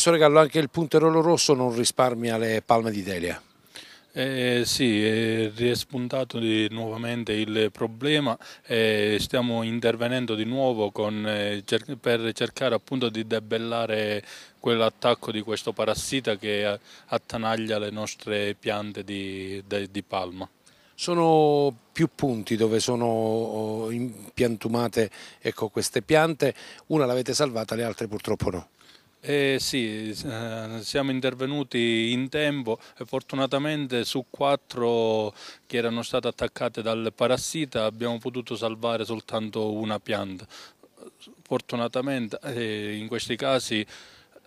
Professore Gallo, anche il punterolo rosso non risparmia le palme di Delia. Eh, sì, è spuntato nuovamente il problema e eh, stiamo intervenendo di nuovo con, eh, per cercare appunto di debellare quell'attacco di questo parassita che attanaglia le nostre piante di, di, di palma sono più punti dove sono oh, impiantumate ecco, queste piante, una l'avete salvata, le altre purtroppo no. Eh sì, eh, siamo intervenuti in tempo e eh, fortunatamente su quattro che erano state attaccate dal parassita abbiamo potuto salvare soltanto una pianta. Fortunatamente eh, in questi casi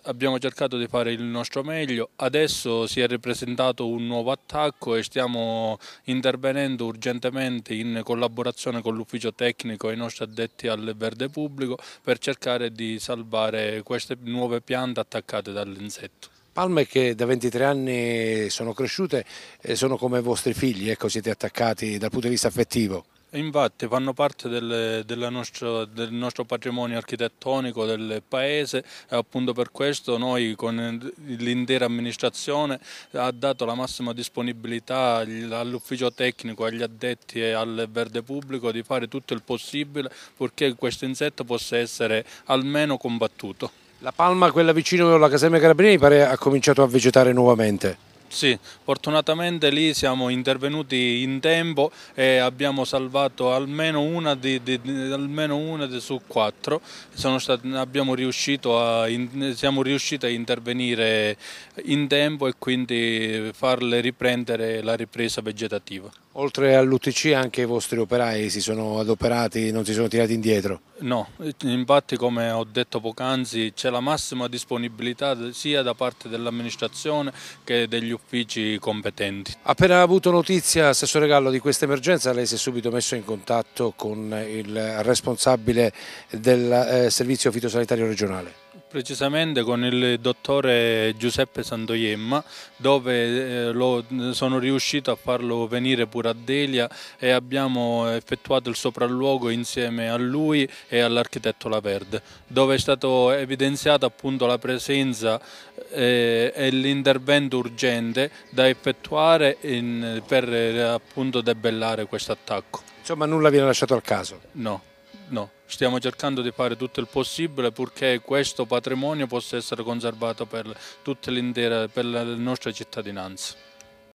abbiamo cercato di fare il nostro meglio, adesso si è ripresentato un nuovo attacco e stiamo intervenendo urgentemente in collaborazione con l'ufficio tecnico e i nostri addetti al verde pubblico per cercare di salvare queste nuove piante attaccate dall'insetto. Palme che da 23 anni sono cresciute sono come vostri figli, ecco, siete attaccati dal punto di vista affettivo. Infatti fanno parte del, nostro, del nostro patrimonio architettonico del paese e appunto per questo noi con l'intera amministrazione ha dato la massima disponibilità all'ufficio tecnico, agli addetti e al verde pubblico di fare tutto il possibile purché questo insetto possa essere almeno combattuto. La palma, quella vicino alla Caserma Carabinieri, pare ha cominciato a vegetare nuovamente. Sì, fortunatamente lì siamo intervenuti in tempo e abbiamo salvato almeno una, di, di, almeno una di su quattro, stati, a, in, siamo riusciti a intervenire in tempo e quindi farle riprendere la ripresa vegetativa. Oltre all'UTC anche i vostri operai si sono adoperati, non si sono tirati indietro? No, infatti come ho detto poc'anzi c'è la massima disponibilità sia da parte dell'amministrazione che degli uffici competenti. Appena avuto notizia, Assessore Gallo, di questa emergenza lei si è subito messo in contatto con il responsabile del eh, Servizio Fitosanitario Regionale? precisamente con il dottore Giuseppe Santoiemma dove eh, sono riuscito a farlo venire pure a Delia e abbiamo effettuato il sopralluogo insieme a lui e all'architetto La Verde dove è stata evidenziata appunto la presenza eh, e l'intervento urgente da effettuare in, per eh, appunto debellare questo attacco. Insomma nulla viene lasciato al caso? No. No, stiamo cercando di fare tutto il possibile purché questo patrimonio possa essere conservato per, per la nostra cittadinanza.